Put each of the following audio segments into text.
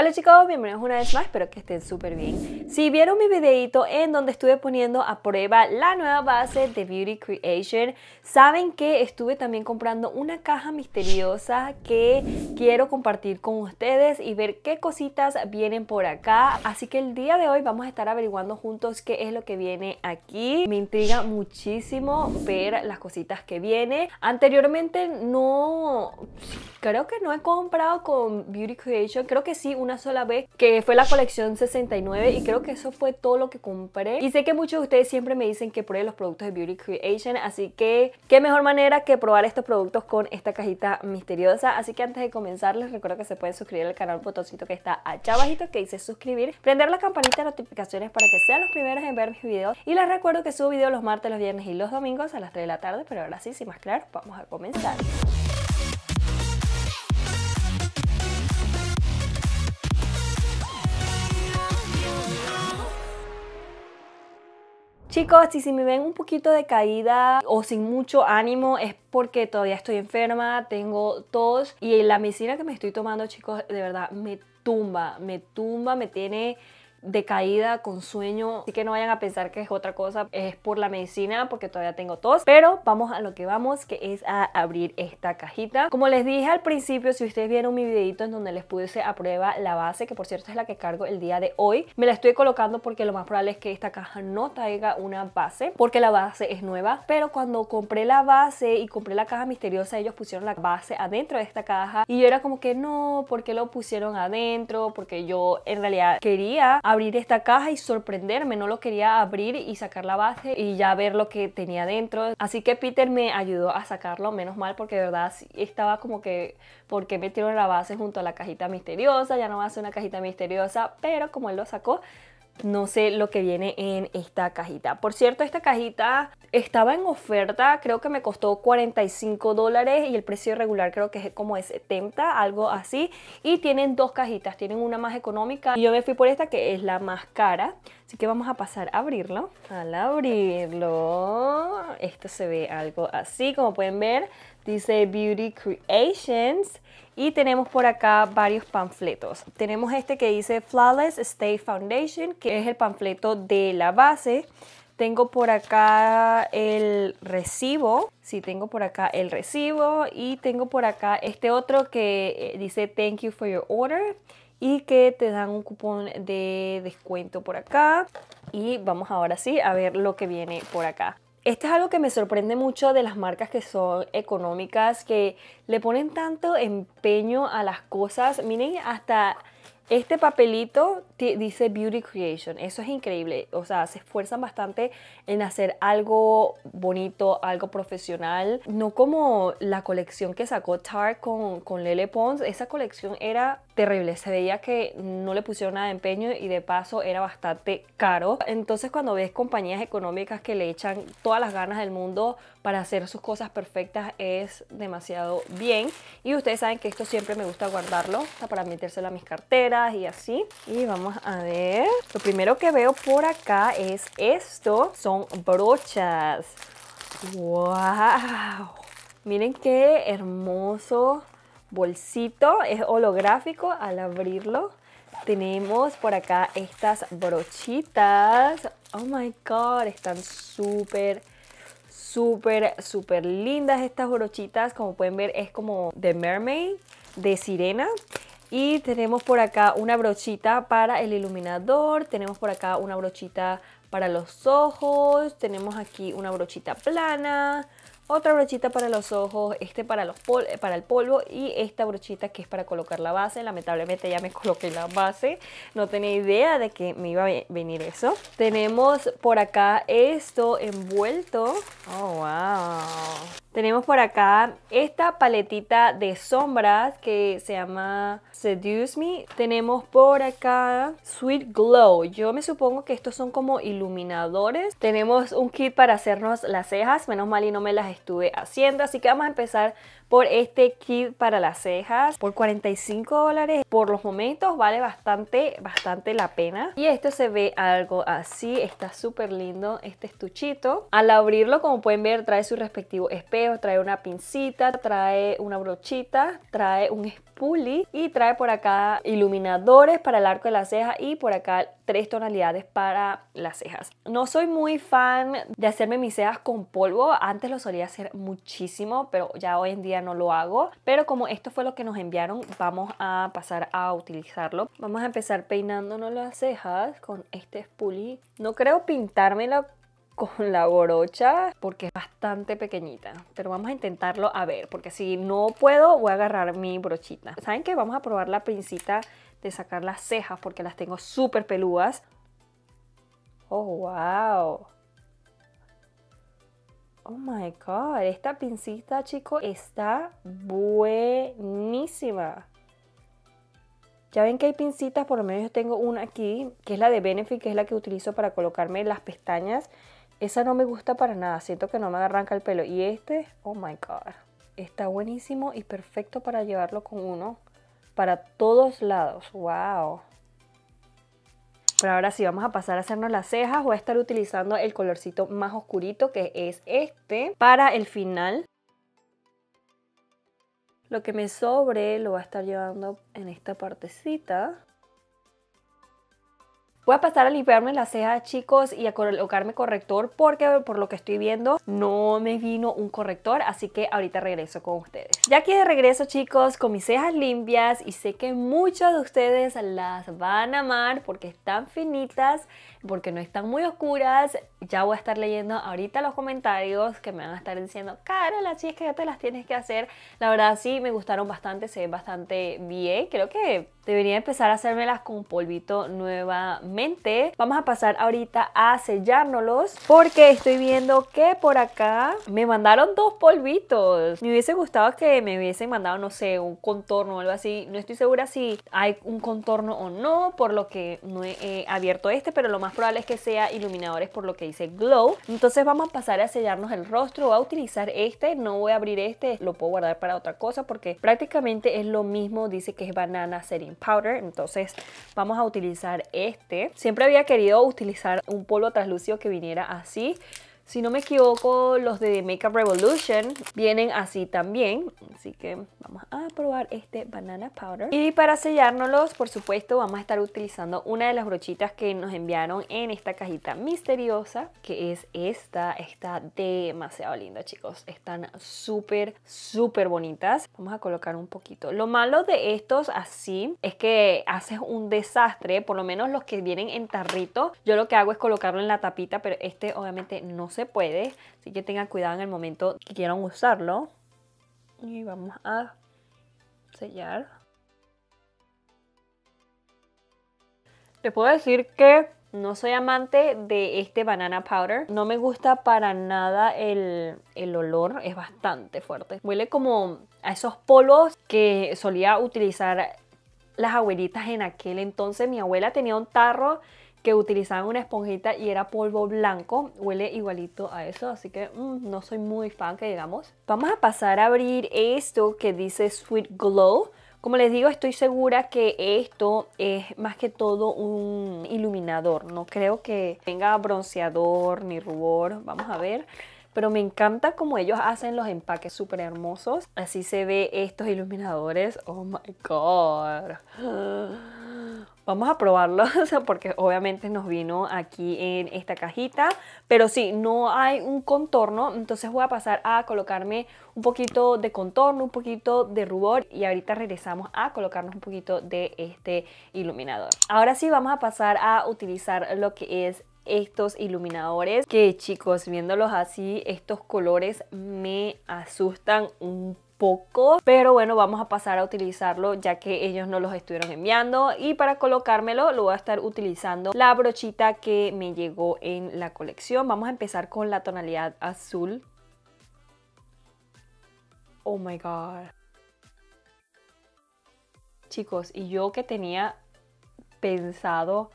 Hola chicos, bienvenidos una vez más, espero que estén súper bien. Si vieron mi videito en donde estuve poniendo a prueba la nueva base de Beauty Creation, saben que estuve también comprando una caja misteriosa que quiero compartir con ustedes y ver qué cositas vienen por acá. Así que el día de hoy vamos a estar averiguando juntos qué es lo que viene aquí. Me intriga muchísimo ver las cositas que viene. Anteriormente no, creo que no he comprado con Beauty Creation, creo que sí, una sola vez, que fue la colección 69 y creo que eso fue todo lo que compré. Y sé que muchos de ustedes siempre me dicen que pruebe los productos de Beauty Creation, así que qué mejor manera que probar estos productos con esta cajita misteriosa. Así que antes de comenzar les recuerdo que se pueden suscribir al canal, botoncito que está allá abajito que dice suscribir, prender la campanita de notificaciones para que sean los primeros en ver mis videos. Y les recuerdo que subo videos los martes, los viernes y los domingos a las 3 de la tarde, pero ahora sí, sin más claro, vamos a comenzar. Chicos, y si me ven un poquito de caída o sin mucho ánimo es porque todavía estoy enferma, tengo tos y la medicina que me estoy tomando, chicos, de verdad me tumba, me tumba, me tiene caída, con sueño. Así que no vayan a pensar que es otra cosa, es por la medicina, porque todavía tengo tos. Pero vamos a lo que vamos, que es a abrir esta cajita. Como les dije al principio, si ustedes vieron mi videito en donde les puse a prueba la base, que por cierto es la que cargo el día de hoy, me la estoy colocando porque lo más probable es que esta caja no traiga una base, porque la base es nueva. Pero cuando compré la base y compré la caja misteriosa, ellos pusieron la base adentro de esta caja y yo era como que no, ¿por qué lo pusieron adentro? Porque yo en realidad quería abrir esta caja y sorprenderme, no lo quería abrir y sacar la base y ya ver lo que tenía dentro. Así que Peter me ayudó a sacarlo, menos mal, porque de verdad estaba como que, ¿por qué metieron la base junto a la cajita misteriosa? Ya no va a ser una cajita misteriosa, pero como él lo sacó, no sé lo que viene en esta cajita. Por cierto, esta cajita estaba en oferta, creo que me costó 45 dólares y el precio regular creo que es como de 70, algo así. Y tienen dos cajitas, tienen una más económica y yo me fui por esta que es la más cara. Así que vamos a pasar a abrirlo. Al abrirlo, esto se ve algo así, como pueden ver, dice Beauty Creations. Y tenemos por acá varios panfletos. Tenemos este que dice Flawless Stay Foundation, que es el panfleto de la base. Tengo por acá el recibo. Sí, tengo por acá el recibo. Y tengo por acá este otro que eh, dice Thank you for your order. Y que te dan un cupón de descuento por acá. Y vamos ahora sí a ver lo que viene por acá. Esto es algo que me sorprende mucho de las marcas que son económicas, que le ponen tanto empeño a las cosas. Miren, hasta este papelito dice Beauty Creation. Eso es increíble. O sea, se esfuerzan bastante en hacer algo bonito, algo profesional. No como la colección que sacó Tarte con, con Lele Pons. Esa colección era terrible. Se veía que no le pusieron nada de empeño y de paso era bastante caro. Entonces cuando ves compañías económicas que le echan todas las ganas del mundo para hacer sus cosas perfectas es demasiado bien. Y ustedes saben que esto siempre me gusta guardarlo para metérselo a mis carteras y así. Y vamos a ver. Lo primero que veo por acá es esto. Son brochas. ¡Wow! Miren qué hermoso bolsito. Es holográfico al abrirlo. Tenemos por acá estas brochitas. Oh my god, están súper, súper, súper lindas estas brochitas. Como pueden ver, es como de mermaid, de sirena. Y tenemos por acá una brochita para el iluminador, tenemos por acá una brochita para los ojos, tenemos aquí una brochita plana, otra brochita para los ojos, este para, los eh, para el polvo y esta brochita que es para colocar la base. Lamentablemente ya me coloqué la base, no tenía idea de que me iba a venir eso. Tenemos por acá esto envuelto. Oh, wow. Tenemos por acá esta paletita de sombras que se llama Seduce Me. Tenemos por acá Sweet Glow. Yo me supongo que estos son como iluminadores. Tenemos un kit para hacernos las cejas. Menos mal y no me las estuve haciendo. Así que vamos a empezar por este kit para las cejas por 45 dólares. Por los momentos vale bastante, bastante la pena. Y esto se ve algo así, está súper lindo este estuchito. Al abrirlo, como pueden ver, trae su respectivo espejo, trae una pincita, trae una brochita, trae un spoolie. y trae por acá iluminadores para el arco de la ceja y por acá tres tonalidades para las cejas. No soy muy fan de hacerme mis cejas con polvo, antes lo solía hacer muchísimo, pero ya hoy en día no lo hago. Pero como esto fue lo que nos enviaron, vamos a pasar a utilizarlo. Vamos a empezar peinándonos las cejas con este spoolie. No creo pintármela con la brocha porque es bastante pequeñita. Pero vamos a intentarlo a ver, porque si no puedo voy a agarrar mi brochita. ¿Saben qué? Vamos a probar la pincita de sacar las cejas porque las tengo súper peludas. ¡Oh, wow! Oh my god, esta pincita, chico, está buenísima. Ya ven que hay pincitas, por lo menos yo tengo una aquí, que es la de Benefit, que es la que utilizo para colocarme las pestañas. Esa no me gusta para nada, siento que no me arranca el pelo. Y este, oh my god, está buenísimo y perfecto para llevarlo con uno para todos lados. ¡Wow! Pero ahora sí, vamos a pasar a hacernos las cejas. Voy a estar utilizando el colorcito más oscurito, que es este, para el final. Lo que me sobre lo voy a estar llevando en esta partecita. Voy a pasar a limpiarme las cejas, chicos, y a colocarme corrector porque por lo que estoy viendo no me vino un corrector, así que ahorita regreso con ustedes. Ya aquí de regreso, chicos, con mis cejas limpias y sé que muchos de ustedes las van a amar porque están finitas, porque no están muy oscuras. Ya voy a estar leyendo ahorita los comentarios que me van a estar diciendo, cara, las chicas que ya te las tienes que hacer. La verdad sí, me gustaron bastante, se ven bastante bien. Creo que Debería empezar a hacérmelas con polvito nuevamente. Vamos a pasar ahorita a sellárnoslos porque estoy viendo que por acá me mandaron dos polvitos. Me hubiese gustado que me hubiesen mandado, no sé, un contorno o algo así. No estoy segura si hay un contorno o no, por lo que no he eh, abierto este, pero lo más probable es que sea iluminadores por lo que dice Glow. Entonces vamos a pasar a sellarnos el rostro. Voy a utilizar este, no voy a abrir este, lo puedo guardar para otra cosa porque prácticamente es lo mismo. Dice que es banana serum powder, entonces vamos a utilizar este. Siempre había querido utilizar un polvo traslúcido que viniera así, si no me equivoco, los de Makeup Revolution vienen así también. Así que vamos a probar este banana powder. Y para sellárnoslos, por supuesto, vamos a estar utilizando una de las brochitas que nos enviaron en esta cajita misteriosa, que es esta. Está demasiado linda, chicos. Están súper, súper bonitas. Vamos a colocar un poquito. Lo malo de estos así es que haces un desastre, por lo menos los que vienen en tarrito. Yo lo que hago es colocarlo en la tapita, pero este obviamente no se se puede. Así que tengan cuidado en el momento que quieran usarlo. Y vamos a sellar. Les puedo decir que no soy amante de este banana powder. No me gusta para nada el, el, olor. Es bastante fuerte. Huele como a esos polos que solía utilizar las abuelitas en aquel entonces. Mi abuela tenía un tarro que utilizaban una esponjita y era polvo blanco. Huele igualito a eso, así que mm, no soy muy fan que digamos. Vamos a pasar a abrir esto que dice Sweet Glow. Como les digo, estoy segura que esto es más que todo un iluminador. No creo que tenga bronceador ni rubor. Vamos a ver pero me encanta como ellos hacen los empaques súper hermosos. Así se ve estos iluminadores. Oh my god. Vamos a probarlo, porque obviamente nos vino aquí en esta cajita, pero sí, no hay un contorno, entonces voy a pasar a colocarme un poquito de contorno, un poquito de rubor y ahorita regresamos a colocarnos un poquito de este iluminador. Ahora sí, vamos a pasar a utilizar lo que es estos iluminadores que chicos viéndolos así estos colores me asustan un poco poco, pero bueno, vamos a pasar a utilizarlo ya que ellos no los estuvieron enviando y para colocármelo lo voy a estar utilizando la brochita que me llegó en la colección. Vamos a empezar con la tonalidad azul. Oh my god. Chicos, y yo que tenía pensado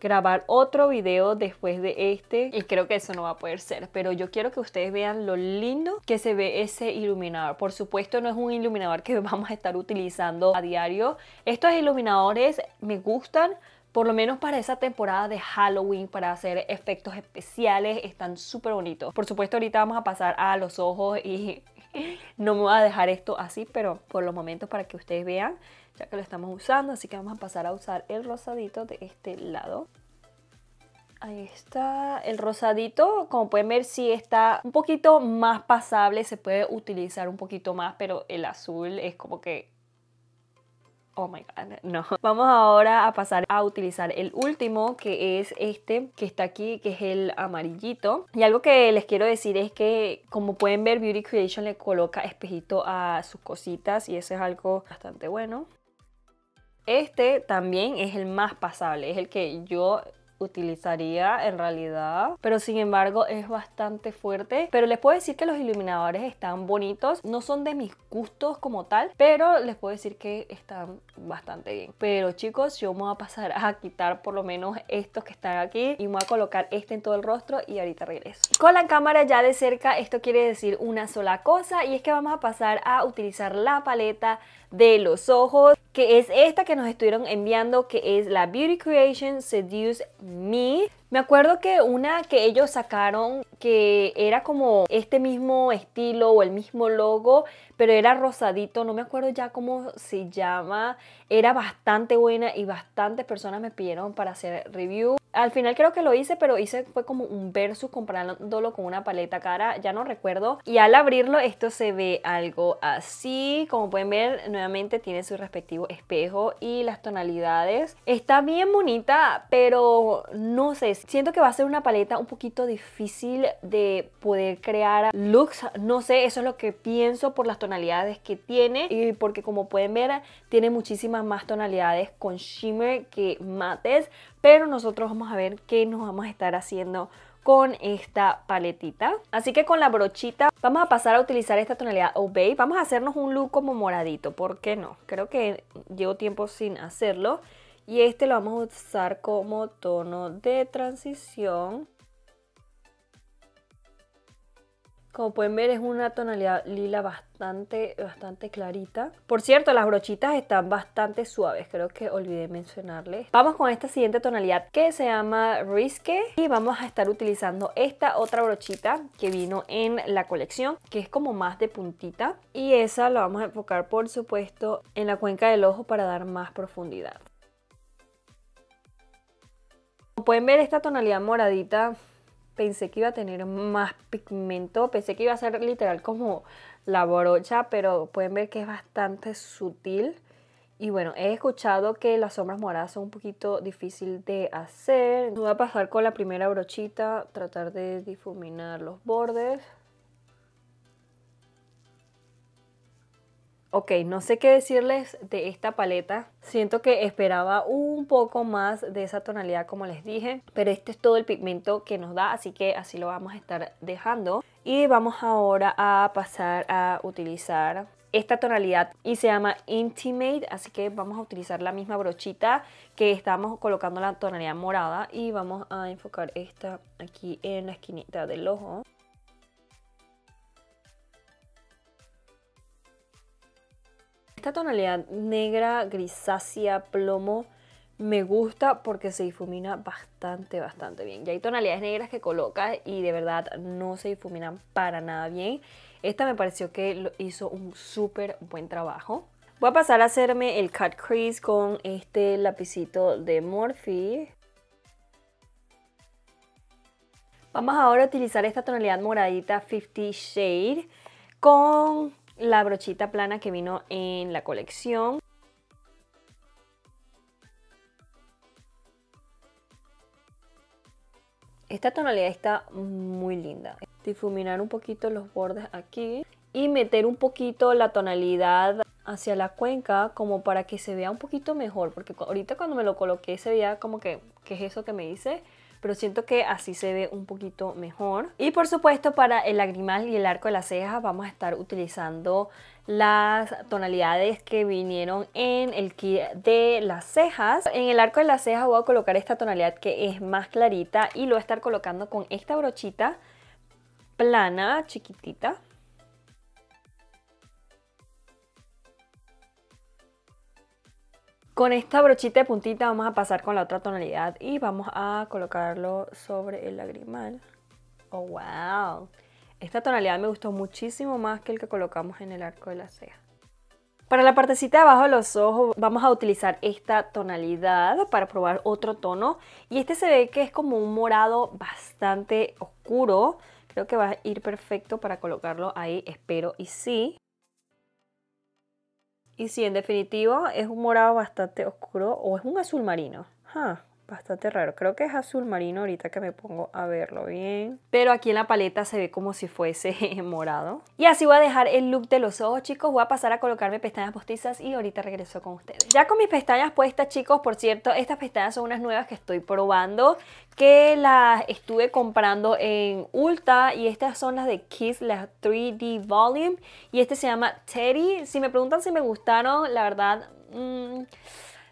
grabar otro video después de este y creo que eso no va a poder ser pero yo quiero que ustedes vean lo lindo que se ve ese iluminador por supuesto no es un iluminador que vamos a estar utilizando a diario estos iluminadores me gustan por lo menos para esa temporada de Halloween, para hacer efectos especiales, están súper bonitos. Por supuesto, ahorita vamos a pasar a los ojos y no me voy a dejar esto así, pero por los momentos para que ustedes vean ya que lo estamos usando, así que vamos a pasar a usar el rosadito de este lado. Ahí está, el rosadito, como pueden ver, sí está un poquito más pasable, se puede utilizar un poquito más, pero el azul es como que... Oh my god, no. Vamos ahora a pasar a utilizar el último, que es este, que está aquí, que es el amarillito. Y algo que les quiero decir es que, como pueden ver, Beauty Creation le coloca espejito a sus cositas y eso es algo bastante bueno. Este también es el más pasable, es el que yo utilizaría en realidad, pero sin embargo es bastante fuerte. Pero les puedo decir que los iluminadores están bonitos, no son de mis gustos como tal, pero les puedo decir que están bastante bien. Pero chicos, yo me voy a pasar a quitar por lo menos estos que están aquí y me voy a colocar este en todo el rostro y ahorita regreso. Con la cámara ya de cerca, esto quiere decir una sola cosa y es que vamos a pasar a utilizar la paleta de los ojos que es esta que nos estuvieron enviando que es la Beauty Creation Seduce Me me acuerdo que una que ellos sacaron que era como este mismo estilo o el mismo logo, pero era rosadito, no me acuerdo ya cómo se llama era bastante buena y bastantes personas me pidieron para hacer review. Al final creo que lo hice, pero hice fue como un versus comparándolo con una paleta cara, ya no recuerdo. Y al abrirlo esto se ve algo así, como pueden ver nuevamente tiene su respectivo espejo y las tonalidades. Está bien bonita, pero no sé, siento que va a ser una paleta un poquito difícil de poder crear looks, no sé, eso es lo que pienso por las tonalidades que tiene y porque como pueden ver tiene muchísimas más tonalidades con shimmer que mates, pero nosotros vamos a ver qué nos vamos a estar haciendo con esta paletita. Así que con la brochita vamos a pasar a utilizar esta tonalidad Obey. Vamos a hacernos un look como moradito, ¿por qué no? Creo que llevo tiempo sin hacerlo. Y este lo vamos a usar como tono de transición. Como pueden ver es una tonalidad lila bastante, bastante clarita. Por cierto, las brochitas están bastante suaves, creo que olvidé mencionarles. Vamos con esta siguiente tonalidad que se llama Risque y vamos a estar utilizando esta otra brochita que vino en la colección, que es como más de puntita. Y esa la vamos a enfocar, por supuesto, en la cuenca del ojo para dar más profundidad. Como pueden ver esta tonalidad moradita pensé que iba a tener más pigmento, pensé que iba a ser literal como la brocha, pero pueden ver que es bastante sutil. Y bueno, he escuchado que las sombras moradas son un poquito difícil de hacer. Voy a pasar con la primera brochita, tratar de difuminar los bordes. Ok, no sé qué decirles de esta paleta. Siento que esperaba un poco más de esa tonalidad como les dije, pero este es todo el pigmento que nos da, así que así lo vamos a estar dejando. Y vamos ahora a pasar a utilizar esta tonalidad y se llama Intimate, así que vamos a utilizar la misma brochita que estamos colocando la tonalidad morada y vamos a enfocar esta aquí en la esquinita del ojo. Esta tonalidad negra, grisácea, plomo, me gusta porque se difumina bastante, bastante bien. Y hay tonalidades negras que colocas y de verdad no se difuminan para nada bien. Esta me pareció que hizo un súper buen trabajo. Voy a pasar a hacerme el cut crease con este lapicito de Morphe. Vamos ahora a utilizar esta tonalidad moradita 50 Shade con la brochita plana que vino en la colección. Esta tonalidad está muy linda. Difuminar un poquito los bordes aquí y meter un poquito la tonalidad hacia la cuenca como para que se vea un poquito mejor. Porque ahorita cuando me lo coloqué se veía como que, es eso que me hice? pero siento que así se ve un poquito mejor. Y por supuesto para el lagrimal y el arco de las cejas vamos a estar utilizando las tonalidades que vinieron en el kit de las cejas. En el arco de las cejas voy a colocar esta tonalidad que es más clarita y lo voy a estar colocando con esta brochita plana, chiquitita. Con esta brochita de puntita vamos a pasar con la otra tonalidad y vamos a colocarlo sobre el lagrimal. ¡Oh, wow! Esta tonalidad me gustó muchísimo más que el que colocamos en el arco de la ceja. Para la partecita de abajo de los ojos vamos a utilizar esta tonalidad para probar otro tono. Y este se ve que es como un morado bastante oscuro. Creo que va a ir perfecto para colocarlo ahí, espero y sí. Y si en definitivo es un morado bastante oscuro o es un azul marino bastante raro. Creo que es azul marino ahorita que me pongo a verlo bien. Pero aquí en la paleta se ve como si fuese morado. Y así voy a dejar el look de los ojos, chicos. Voy a pasar a colocarme pestañas postizas y ahorita regreso con ustedes. Ya con mis pestañas puestas, chicos, por cierto, estas pestañas son unas nuevas que estoy probando que las estuve comprando en Ulta y estas son las de Kiss, las 3D Volume y este se llama Teddy. Si me preguntan si me gustaron, la verdad... Mm,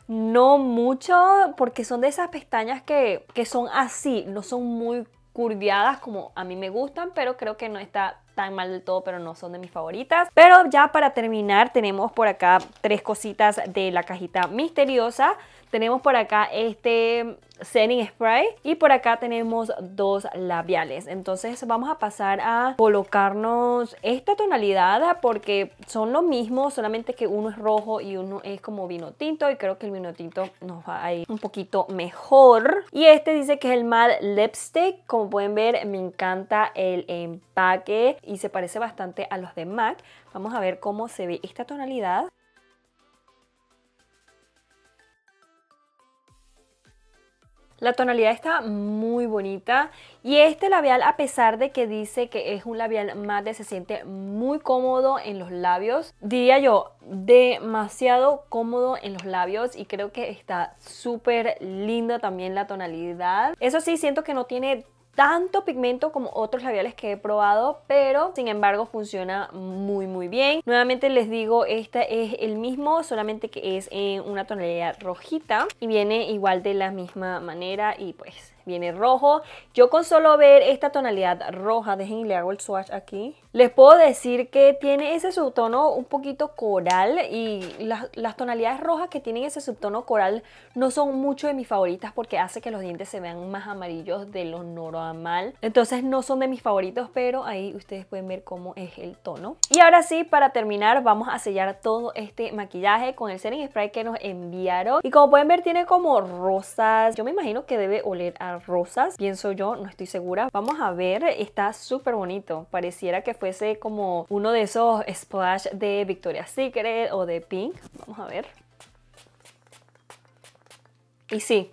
no mucho, porque son de esas pestañas que, son así, no son muy curviadas como a mí me gustan, pero creo que no está tan mal del todo, pero no son de mis favoritas. Pero ya para terminar tenemos por acá tres cositas de la cajita misteriosa. Tenemos por acá este setting spray y por acá tenemos dos labiales. Entonces vamos a pasar a colocarnos esta tonalidad porque son lo mismo, solamente que uno es rojo y uno es como vino tinto y creo que el vino tinto nos va a ir un poquito mejor. Y este dice que es el Matte Lipstick. Como pueden ver me encanta el empaque y se parece bastante a los de MAC. Vamos a ver cómo se ve esta tonalidad. La tonalidad está muy bonita y este labial a pesar de que dice que es un labial mate se siente muy cómodo en los labios. Diría yo, demasiado cómodo en los labios y creo que está súper linda también la tonalidad. Eso sí, siento que no tiene tanto pigmento como otros labiales que he probado, pero sin embargo funciona muy muy bien. Nuevamente les digo, este es el mismo, solamente que es en una tonalidad rojita y viene igual de la misma manera y pues viene rojo. Yo con solo ver esta tonalidad roja, déjenme le hago el swatch aquí. Les puedo decir que tiene ese subtono un poquito coral y las, tonalidades rojas que tienen ese subtono coral no son mucho de mis favoritas porque hace que los dientes se vean más amarillos de lo normal. Entonces no son de mis favoritos, pero ahí ustedes pueden ver cómo es el tono. Y ahora sí, para terminar, vamos a sellar todo este maquillaje con el setting spray que nos enviaron. Y como pueden ver, tiene como rosas. Yo me imagino que debe oler a rosas, pienso yo, no estoy segura. Vamos a ver, está súper bonito. Pareciera que fuese como uno de esos splash de Victoria's Secret o de Pink. Vamos a ver. Y sí,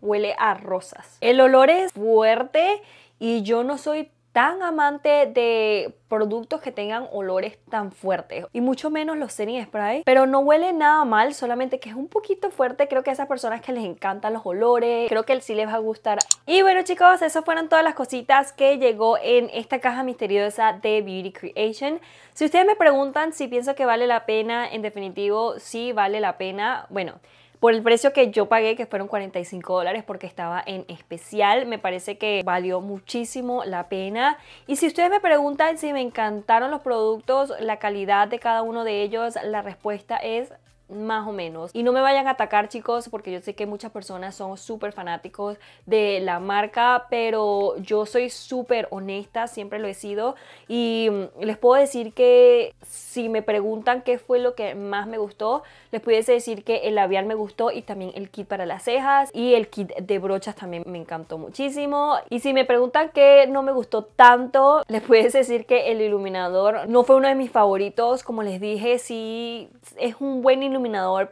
huele a rosas. El olor es fuerte y yo no soy tan amante de productos que tengan olores tan fuertes y mucho menos los setting spray, pero no huele nada mal, solamente que es un poquito fuerte, creo que a esas personas que les encantan los olores, creo que sí les va a gustar. Y bueno chicos, esas fueron todas las cositas que llegó en esta caja misteriosa de Beauty Creation. Si ustedes me preguntan si pienso que vale la pena, en definitivo sí vale la pena, bueno por el precio que yo pagué, que fueron 45 dólares porque estaba en especial. Me parece que valió muchísimo la pena. Y si ustedes me preguntan si me encantaron los productos, la calidad de cada uno de ellos, la respuesta es más o menos. Y no me vayan a atacar chicos porque yo sé que muchas personas son súper fanáticos de la marca, pero yo soy súper honesta, siempre lo he sido. Y mm, les puedo decir que si me preguntan qué fue lo que más me gustó, les pudiese decir que el labial me gustó y también el kit para las cejas y el kit de brochas también me encantó muchísimo. Y si me preguntan qué no me gustó tanto, les pudiese decir que el iluminador no fue uno de mis favoritos. Como les dije, sí es un buen iluminador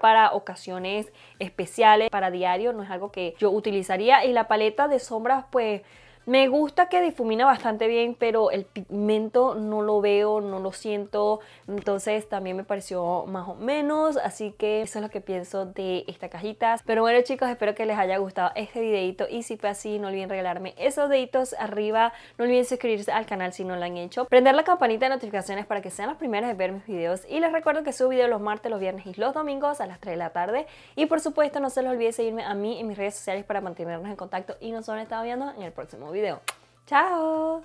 para ocasiones especiales, para diario, no es algo que yo utilizaría. Y la paleta de sombras, pues me gusta que difumina bastante bien, pero el pigmento no lo veo, no lo siento. Entonces también me pareció más o menos. Así que eso es lo que pienso de esta cajita. Pero bueno chicos, espero que les haya gustado este videito. Y si fue así, no olviden regalarme esos deditos arriba. No olviden suscribirse al canal si no lo han hecho. Prender la campanita de notificaciones para que sean las primeras en ver mis videos. Y les recuerdo que subo videos los martes, los viernes y los domingos a las 3 de la tarde. Y por supuesto, no se les olvide seguirme a mí en mis redes sociales para mantenernos en contacto. Y nos estado viendo en el próximo video video. ¡Chao!